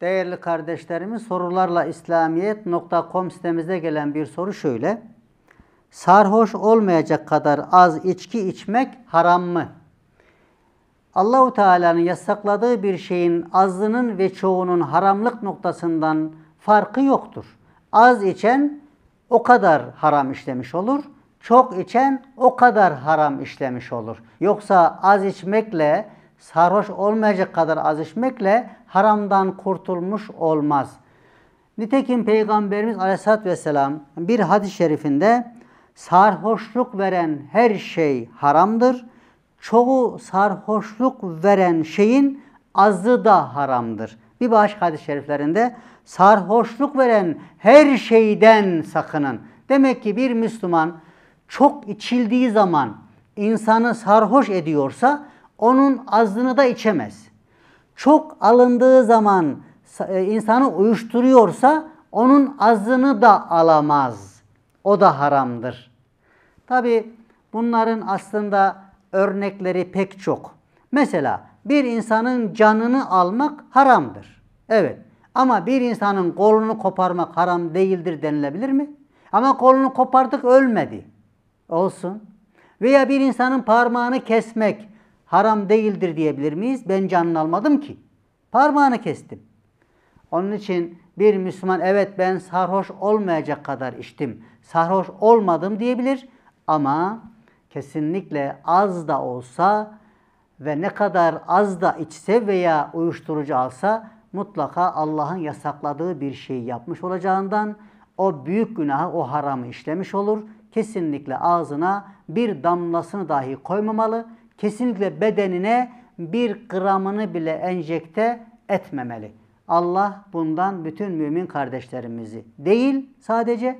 Değerli kardeşlerimiz sorularla İslamiyet.com sitemizde gelen bir soru şöyle. Sarhoş olmayacak kadar az içki içmek haram mı? Allahu Teala'nın yasakladığı bir şeyin azının ve çoğunun haramlık noktasından farkı yoktur. Az içen o kadar haram işlemiş olur. Çok içen o kadar haram işlemiş olur. Yoksa az içmekle sarhoş olmayacak kadar az içmekle haramdan kurtulmuş olmaz. Nitekim Peygamberimiz Aleyhisselatü Vesselam bir hadis-i şerifinde sarhoşluk veren her şey haramdır. Çoğu sarhoşluk veren şeyin azı da haramdır. Bir başka hadis-i şeriflerinde sarhoşluk veren her şeyden sakının. Demek ki bir Müslüman çok içildiği zaman insanı sarhoş ediyorsa onun azını da içemez çok alındığı zaman e, insanı uyuşturuyorsa onun azını da alamaz. O da haramdır. Tabi bunların aslında örnekleri pek çok. Mesela bir insanın canını almak haramdır. Evet ama bir insanın kolunu koparmak haram değildir denilebilir mi? Ama kolunu kopardık ölmedi. Olsun. Veya bir insanın parmağını kesmek, haram değildir diyebilir miyiz? Ben canını almadım ki. Parmağını kestim. Onun için bir Müslüman evet ben sarhoş olmayacak kadar içtim. Sarhoş olmadım diyebilir ama kesinlikle az da olsa ve ne kadar az da içse veya uyuşturucu alsa mutlaka Allah'ın yasakladığı bir şeyi yapmış olacağından o büyük günahı, o haramı işlemiş olur. Kesinlikle ağzına bir damlasını dahi koymamalı kesinlikle bedenine bir gramını bile enjekte etmemeli. Allah bundan bütün mümin kardeşlerimizi değil sadece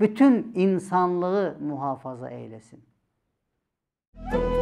bütün insanlığı muhafaza eylesin. Müzik